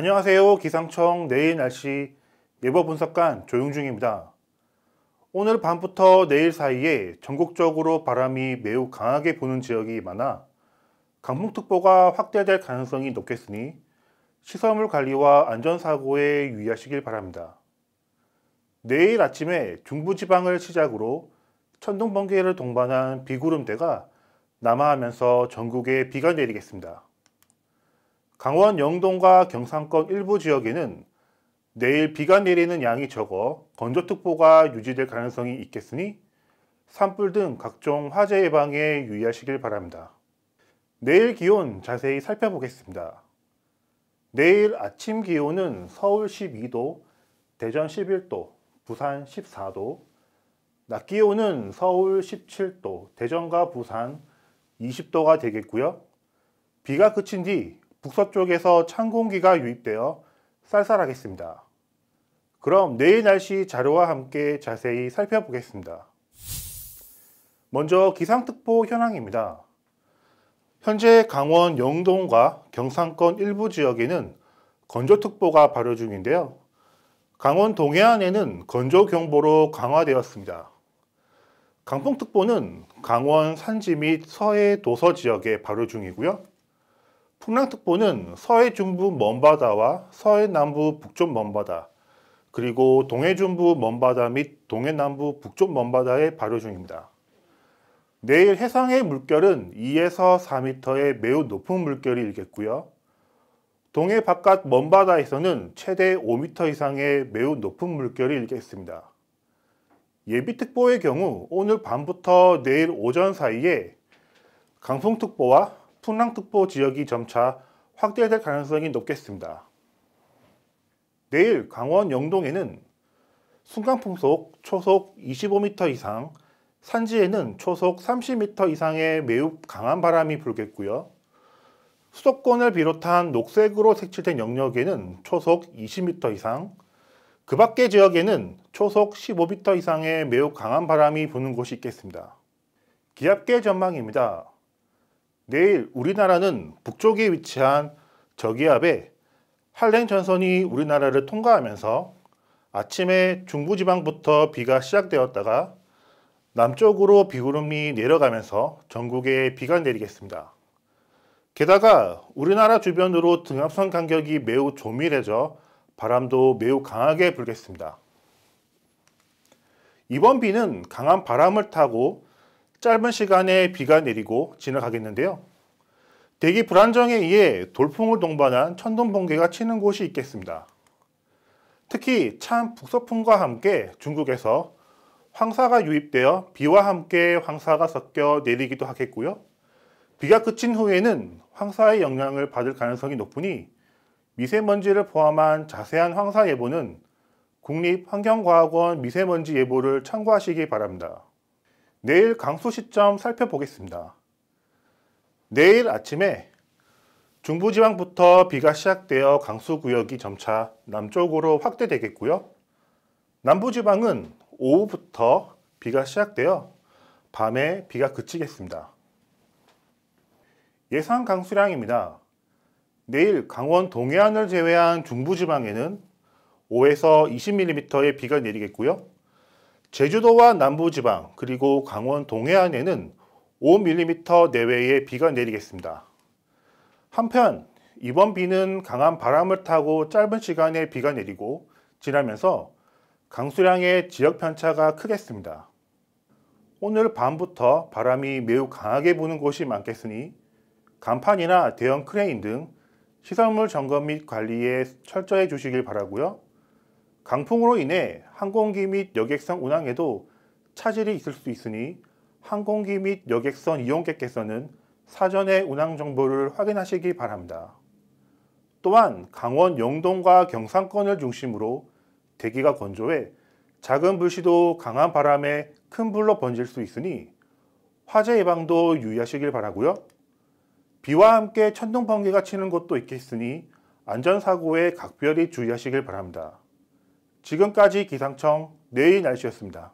안녕하세요. 기상청 내일 날씨 예보 분석관 조용중입니다. 오늘 밤부터 내일 사이에 전국적으로 바람이 매우 강하게 부는 지역이 많아 강풍특보가 확대될 가능성이 높겠으니 시설물 관리와 안전사고에 유의하시길 바랍니다. 내일 아침에 중부지방을 시작으로 천둥 번개를 동반한 비구름대가 남하하면서 전국에 비가 내리겠습니다. 강원 영동과 경상권 일부 지역에는 내일 비가 내리는 양이 적어 건조특보가 유지될 가능성이 있겠으니 산불 등 각종 화재 예방에 유의하시길 바랍니다. 내일 기온 자세히 살펴보겠습니다. 내일 아침 기온은 서울 12도, 대전 11도, 부산 14도, 낮 기온은 서울 17도, 대전과 부산 20도가 되겠고요. 비가 그친 뒤 북서쪽에서 찬 공기가 유입되어 쌀쌀하겠습니다. 그럼 내일 날씨 자료와 함께 자세히 살펴보겠습니다. 먼저 기상특보 현황입니다. 현재 강원 영동과 경상권 일부 지역에는 건조특보가 발효 중인데요. 강원 동해안에는 건조경보로 강화되었습니다. 강풍특보는 강원 산지 및 서해 도서 지역에 발효 중이고요. 풍랑특보는 서해 중부 먼바다와 서해 남부 북쪽 먼바다 그리고 동해 중부 먼바다 및 동해 남부 북쪽 먼바다에 발효 중입니다. 내일 해상의 물결은 2에서 4m의 매우 높은 물결이 일겠고요. 동해 바깥 먼바다에서는 최대 5m 이상의 매우 높은 물결이 일겠습니다. 예비특보의 경우 오늘 밤부터 내일 오전 사이에 강풍특보와 풍랑특보 지역이 점차 확대될 가능성이 높겠습니다. 내일 강원 영동에는 순간풍속 초속 25m 이상, 산지에는 초속 30m 이상의 매우 강한 바람이 불겠고요. 수도권을 비롯한 녹색으로 색칠된 영역에는 초속 20m 이상, 그 밖의 지역에는 초속 15m 이상의 매우 강한 바람이 부는 곳이 있겠습니다. 기압계 전망입니다. 내일 우리나라는 북쪽에 위치한 저기압의 한랭 전선이 우리나라를 통과하면서 아침에 중부지방부터 비가 시작되었다가 남쪽으로 비구름이 내려가면서 전국에 비가 내리겠습니다. 게다가 우리나라 주변으로 등압선 간격이 매우 조밀해져 바람도 매우 강하게 불겠습니다. 이번 비는 강한 바람을 타고 짧은 시간에 비가 내리고 지나가겠는데요. 대기 불안정에 의해 돌풍을 동반한 천둥 번개가 치는 곳이 있겠습니다. 특히 찬 북서풍과 함께 중국에서 황사가 유입되어 비와 함께 황사가 섞여 내리기도 하겠고요. 비가 그친 후에는 황사의 영향을 받을 가능성이 높으니 미세먼지를 포함한 자세한 황사 예보는 국립환경과학원 미세먼지 예보를 참고하시기 바랍니다. 내일 강수 시점 살펴보겠습니다. 내일 아침에 중부지방부터 비가 시작되어 강수구역이 점차 남쪽으로 확대되겠고요. 남부지방은 오후부터 비가 시작되어 밤에 비가 그치겠습니다. 예상 강수량입니다. 내일 강원 동해안을 제외한 중부지방에는 5에서 20mm의 비가 내리겠고요. 제주도와 남부지방 그리고 강원 동해안에는 5mm 내외의 비가 내리겠습니다. 한편 이번 비는 강한 바람을 타고 짧은 시간에 비가 내리고 지나면서 강수량의 지역 편차가 크겠습니다. 오늘 밤부터 바람이 매우 강하게 부는 곳이 많겠으니 간판이나 대형 크레인 등 시설물 점검 및 관리에 철저해 주시길 바라고요. 강풍으로 인해 항공기 및 여객선 운항에도 차질이 있을 수 있으니 항공기 및 여객선 이용객께서는 사전에 운항 정보를 확인하시기 바랍니다. 또한 강원 영동과 경상권을 중심으로 대기가 건조해 작은 불씨도 강한 바람에 큰 불로 번질 수 있으니 화재 예방도 유의하시길 바라고요. 비와 함께 천둥 번개가 치는 곳도 있겠으니 안전사고에 각별히 주의하시길 바랍니다. 지금까지 기상청 내일 날씨였습니다.